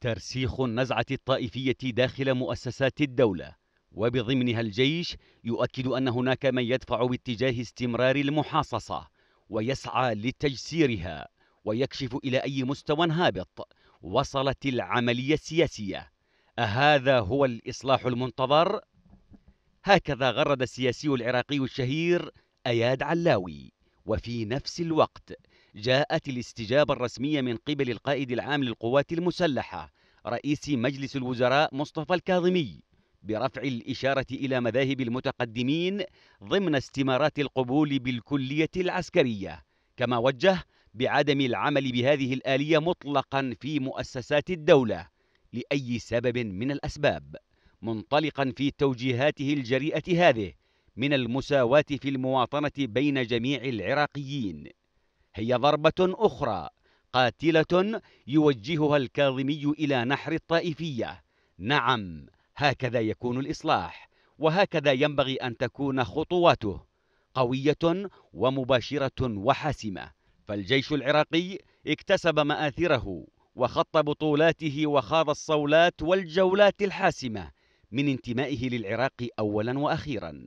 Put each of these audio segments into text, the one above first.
ترسيخ النزعة الطائفية داخل مؤسسات الدولة وبضمنها الجيش يؤكد أن هناك من يدفع باتجاه استمرار المحاصصة ويسعى لتجسيرها ويكشف إلى أي مستوى هابط وصلت العملية السياسية أهذا هو الإصلاح المنتظر؟ هكذا غرد السياسي العراقي الشهير أياد علاوي وفي نفس الوقت جاءت الاستجابة الرسمية من قبل القائد العام للقوات المسلحة رئيس مجلس الوزراء مصطفى الكاظمي برفع الإشارة إلى مذاهب المتقدمين ضمن استمارات القبول بالكلية العسكرية كما وجه بعدم العمل بهذه الآلية مطلقا في مؤسسات الدولة لأي سبب من الأسباب منطلقا في توجيهاته الجريئة هذه من المساواة في المواطنة بين جميع العراقيين هي ضربة أخرى قاتلة يوجهها الكاظمي إلى نحر الطائفية نعم هكذا يكون الإصلاح وهكذا ينبغي أن تكون خطواته قوية ومباشرة وحاسمة فالجيش العراقي اكتسب مآثره وخط بطولاته وخاض الصولات والجولات الحاسمة من انتمائه للعراق أولا وأخيرا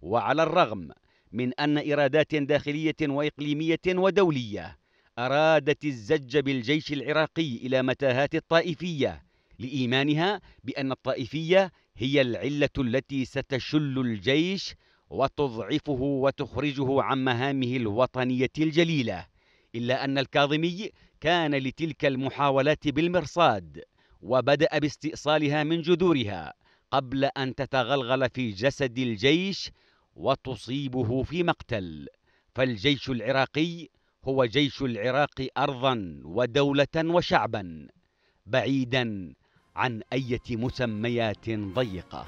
وعلى الرغم من أن إرادات داخلية وإقليمية ودولية أرادت الزج بالجيش العراقي إلى متاهات الطائفية لإيمانها بأن الطائفية هي العلة التي ستشل الجيش وتضعفه وتخرجه عن مهامه الوطنية الجليلة إلا أن الكاظمي كان لتلك المحاولات بالمرصاد وبدأ باستئصالها من جذورها قبل أن تتغلغل في جسد الجيش وتصيبه في مقتل فالجيش العراقي هو جيش العراق أرضا ودولة وشعبا بعيدا عن أية مسميات ضيقة